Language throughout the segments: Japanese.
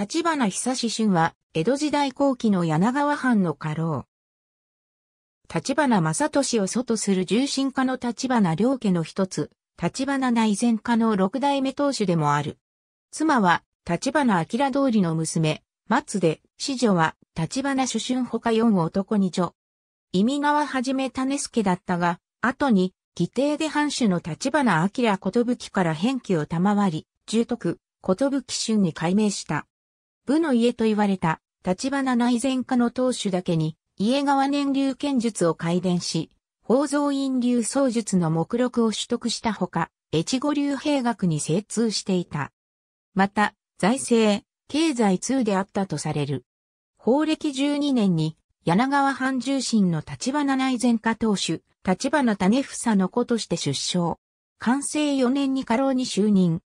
立花久志春は、江戸時代後期の柳川藩の家老。立花正俊を祖とする重心家の立花良家の一つ、立花内前家の六代目当主でもある。妻は、立花明通りの娘、松で、子女は、立花主春他四男二女。意味川はじめ種助だったが、後に、義弟で藩主の立花明寿から返記を賜り、重徳、寿春に改名した。武の家と言われた、立花内前家の当主だけに、家川年流剣術を改伝し、宝蔵院流創術の目録を取得したほか、越後流兵学に精通していた。また、財政、経済通であったとされる。法暦12年に、柳川藩重臣の立花内前家当主、立花種房の子として出生。完成4年に過労に就任。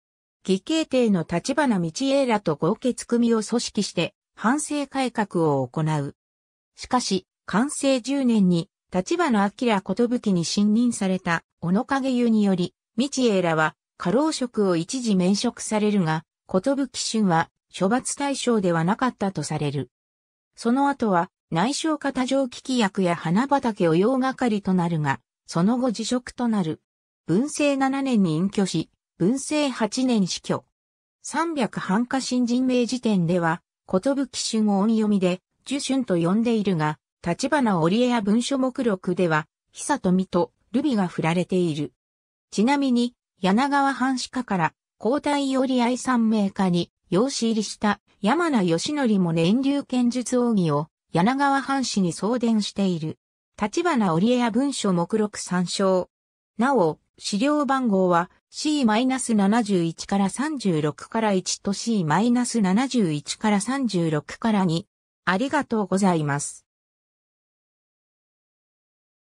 義兄弟の立花道栄らと合結組を組織して、反省改革を行う。しかし、完成10年に、立花ぶ寿に信任された、小野景湯により、道栄らは、過労職を一時免職されるが、寿春は、処罰対象ではなかったとされる。その後は、内省方危機役や花畑を用係となるが、その後辞職となる。文政7年に隠居し、文政8年死去。三百半家新人名辞典では、ことぶき春を音読みで、樹春と呼んでいるが、立花織江や文書目録では、久富とルビが振られている。ちなみに、柳川藩士家から、皇太織愛三名家に、養子入りした山名義則も年流剣術奥義を柳川藩士に送電している。立花織江や文書目録参照。なお、資料番号は C-71 から36から1と C-71 から36から2。ありがとうございます。